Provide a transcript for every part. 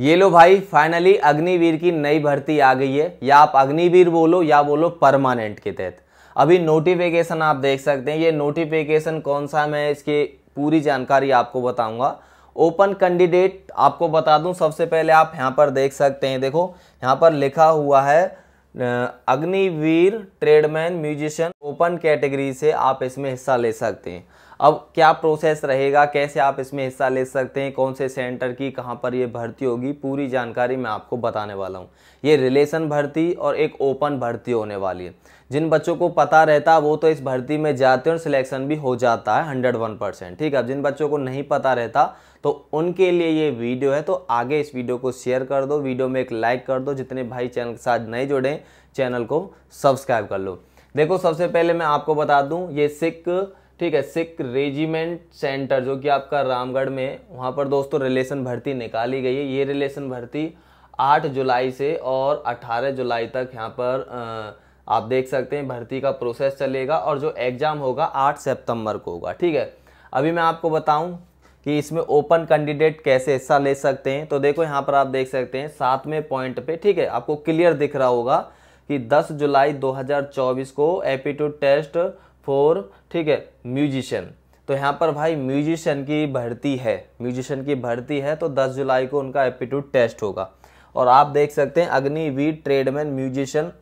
ये लो भाई फाइनली अग्निवीर की नई भर्ती आ गई है या आप अग्निवीर बोलो या बोलो परमानेंट के तहत अभी नोटिफिकेशन आप देख सकते हैं ये नोटिफिकेशन कौन सा मैं इसकी पूरी जानकारी आपको बताऊंगा ओपन कैंडिडेट आपको बता दूं सबसे पहले आप यहाँ पर देख सकते हैं देखो यहाँ पर लिखा हुआ है Agniveer tradesman musician open category से आप इसमें हिस्सा ले सकते हैं अब क्या प्रोसेस रहेगा कैसे आप इसमें हिस्सा ले सकते हैं कौन से सेंटर की कहाँ पर ये भर्ती होगी पूरी जानकारी मैं आपको बताने वाला हूँ ये रिलेशन भर्ती और एक ओपन भर्ती होने वाली है जिन बच्चों को पता रहता वो तो इस भर्ती में जाते हैं और सिलेक्शन भी हो जाता है हंड्रेड वन परसेंट ठीक है जिन बच्चों को नहीं पता रहता तो उनके लिए ये वीडियो है तो आगे इस वीडियो को शेयर कर दो वीडियो में एक लाइक कर दो जितने भाई चैनल के साथ नए जुड़ें चैनल को सब्सक्राइब कर लो देखो सबसे पहले मैं आपको बता दूं ये सिख ठीक है सिख रेजिमेंट सेंटर जो कि आपका रामगढ़ में वहाँ पर दोस्तों रिलेशन भर्ती निकाली गई है ये रिलेशन भर्ती 8 जुलाई से और 18 जुलाई तक यहाँ पर आप देख सकते हैं भर्ती का प्रोसेस चलेगा और जो एग्ज़ाम होगा 8 सितंबर को होगा ठीक है अभी मैं आपको बताऊं कि इसमें ओपन कैंडिडेट कैसे हिस्सा ले सकते हैं तो देखो यहाँ पर आप देख सकते हैं सातवें पॉइंट पर ठीक है आपको क्लियर दिख रहा होगा कि 10 जुलाई 2024 को एपीट्यूड टेस्ट फॉर ठीक है म्यूजिशियन तो यहाँ पर भाई म्यूजिशियन की भर्ती है म्यूजिशियन की भर्ती है तो 10 जुलाई को उनका एप्टीट्यूड टेस्ट होगा और आप देख सकते हैं अग्निवीर ट्रेडमैन म्यूजिशियन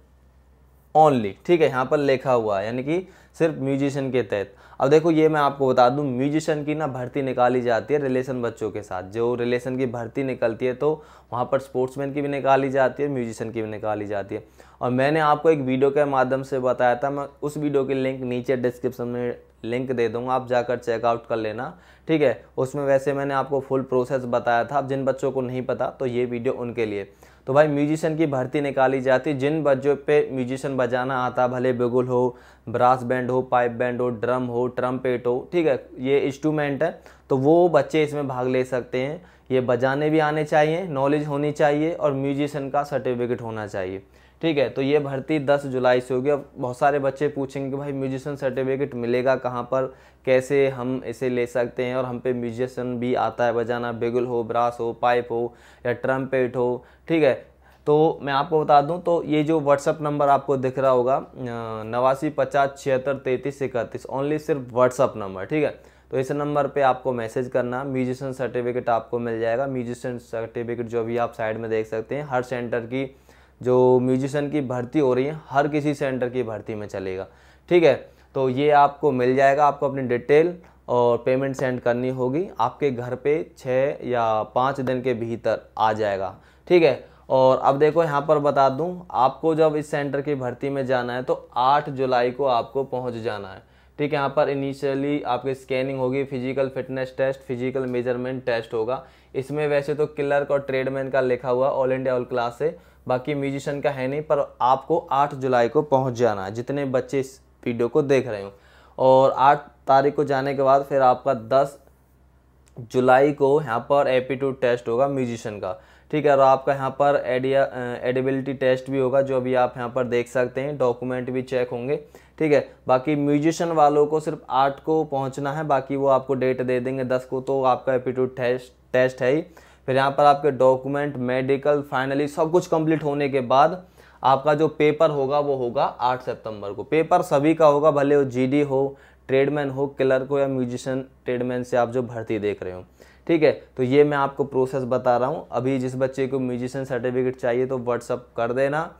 ओनली ठीक है यहाँ पर लिखा हुआ है यानी कि सिर्फ म्यूजिशियन के तहत अब देखो ये मैं आपको बता दूं म्यूजिशियन की ना भर्ती निकाली जाती है रिलेशन बच्चों के साथ जो रिलेशन की भर्ती निकलती है तो वहाँ पर स्पोर्ट्समैन की भी निकाली जाती है म्यूजिशियन की भी निकाली जाती है और मैंने आपको एक वीडियो के माध्यम से बताया था मैं उस वीडियो की लिंक नीचे डिस्क्रिप्शन में लिंक दे दूंगा आप जाकर चेकआउट कर लेना ठीक है उसमें वैसे मैंने आपको फुल प्रोसेस बताया था अब जिन बच्चों को नहीं पता तो ये वीडियो उनके लिए तो भाई म्यूजिशियन की भर्ती निकाली जाती जिन बच्चों पे म्यूजिशियन बजाना आता भले बिगुल हो ब्रास बैंड हो पाइप बैंड हो ड्रम हो ट्रम्पेट हो ठीक है ये इंस्ट्रूमेंट है तो वो बच्चे इसमें भाग ले सकते हैं ये बजाने भी आने चाहिए नॉलेज होनी चाहिए और म्यूजिशियन का सर्टिफिकेट होना चाहिए ठीक है तो ये भर्ती 10 जुलाई से होगी अब बहुत सारे बच्चे पूछेंगे कि भाई म्यूजिशियन सर्टिफिकेट मिलेगा कहाँ पर कैसे हम इसे ले सकते हैं और हम पे म्यूजिशियन भी आता है बजाना बिगुल हो ब्रास हो पाइप हो या ट्रम्पेट हो ठीक है तो मैं आपको बता दूं तो ये जो व्हाट्सअप नंबर आपको दिख रहा होगा नवासी पचास छिहत्तर तैंतीस इकतीस ओनली सिर्फ व्हाट्सअप नंबर ठीक है तो इस नंबर पे आपको मैसेज करना म्यूजिशियन सर्टिफिकेट आपको मिल जाएगा म्यूजिशियन सर्टिफिकेट जो भी आप साइड में देख सकते हैं हर सेंटर की जो म्यूजिशन की भर्ती हो रही है हर किसी सेंटर की भर्ती में चलेगा ठीक है तो ये आपको मिल जाएगा आपको अपनी डिटेल और पेमेंट सेंड करनी होगी आपके घर पे छः या पाँच दिन के भीतर आ जाएगा ठीक है और अब देखो यहाँ पर बता दूँ आपको जब इस सेंटर की भर्ती में जाना है तो आठ जुलाई को आपको पहुँच जाना है ठीक है यहाँ पर इनिशियली आपकी स्कैनिंग होगी physical fitness test physical measurement test होगा इसमें वैसे तो क्लर्क और ट्रेडमैन का लिखा हुआ ऑल इंडिया ऑल क्लास है बाकी म्यूजिशियन का है नहीं पर आपको आठ जुलाई को पहुँच जाना है जितने बच्चे इस वीडियो को देख रहे हो और आठ तारीख को जाने के बाद फिर आपका दस जुलाई को यहाँ पर एपीट्यूड टेस्ट होगा म्यूजिशियन का ठीक है और आपका यहाँ पर एडिया एडिबिलिटी टेस्ट भी होगा जो अभी आप यहाँ पर देख सकते हैं डॉक्यूमेंट भी चेक होंगे ठीक है बाकी म्यूजिशन वालों को सिर्फ आठ को पहुँचना है बाकी वो आपको डेट दे देंगे दस को तो आपका एप्टीट्यूड टेस्ट टेस्ट है ही फिर यहाँ पर आपके डॉक्यूमेंट मेडिकल फाइनली सब कुछ कंप्लीट होने के बाद आपका जो पेपर होगा वो होगा आठ सितंबर को पेपर सभी का होगा भले वो जीडी हो ट्रेडमैन हो क्लर्क हो या म्यूजिशियन ट्रेडमैन से आप जो भर्ती देख रहे हो ठीक है तो ये मैं आपको प्रोसेस बता रहा हूँ अभी जिस बच्चे को म्यूजिशियन सर्टिफिकेट चाहिए तो व्हाट्सअप कर देना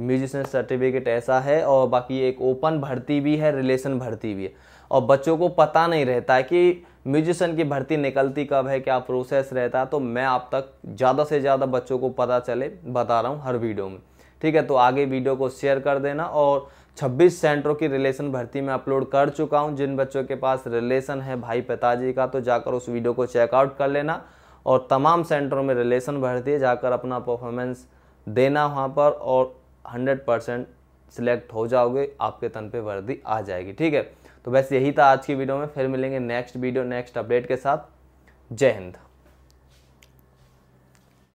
म्यूजिशियन सर्टिफिकेट ऐसा है और बाकी एक ओपन भर्ती भी है रिलेशन भर्ती भी है और बच्चों को पता नहीं रहता है कि म्यूजिशन की भर्ती निकलती कब है क्या प्रोसेस रहता है तो मैं आप तक ज़्यादा से ज़्यादा बच्चों को पता चले बता रहा हूँ हर वीडियो में ठीक है तो आगे वीडियो को शेयर कर देना और छब्बीस सेंटरों की रिलेशन भर्ती में अपलोड कर चुका हूँ जिन बच्चों के पास रिलेशन है भाई पिताजी का तो जाकर उस वीडियो को चेकआउट कर लेना और तमाम सेंटरों में रिलेशन भर्ती है जाकर अपना परफॉर्मेंस देना वहाँ पर और हंड्रेड परसेंट सिलेक्ट हो जाओगे आपके तन पे वर्दी आ जाएगी ठीक है तो बस यही था आज की वीडियो में फिर मिलेंगे नेक्स्ट वीडियो नेक्स्ट अपडेट के साथ जय हिंद